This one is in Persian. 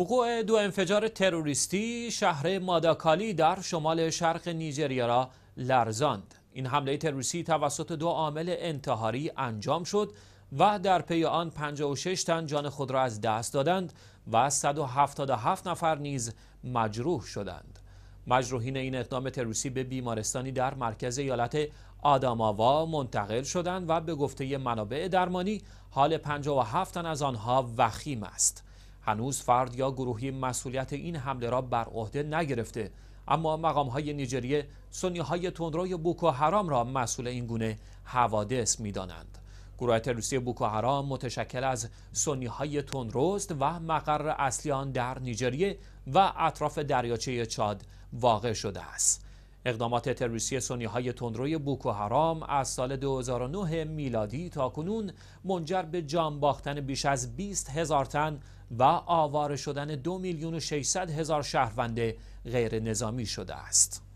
وقوع دو انفجار تروریستی شهر ماداکالی در شمال شرق نیجریه را لرزاند این حمله تروریستی توسط دو عامل انتحاری انجام شد و در پی آن 56 تن جان خود را از دست دادند و 177 نفر نیز مجروح شدند مجروحین این اقدام تروریستی به بیمارستانی در مرکز ایالت آداماوا منتقل شدند و به گفته منابع درمانی حال 57 تن از آنها وخیم است هنوز فرد یا گروهی مسئولیت این حمله را بر عهده نگرفته اما مقام های نیجریه سنی های تندروی بوکو حرام را مسئول این گونه حوادث می دانند. گروه تروریستی بوکو حرام متشکل از سنی های تندروست و مقر اصلی آن در نیجریه و اطراف دریاچه چاد واقع شده است. اقدامات تروریستی سنی های تندروی بوکو حرام از سال 2009 میلادی تا کنون منجر به جان باختن بیش از 20 هزار تن و آواره شدن 2 میلیون و 600 هزار شهروند غیر نظامی شده است.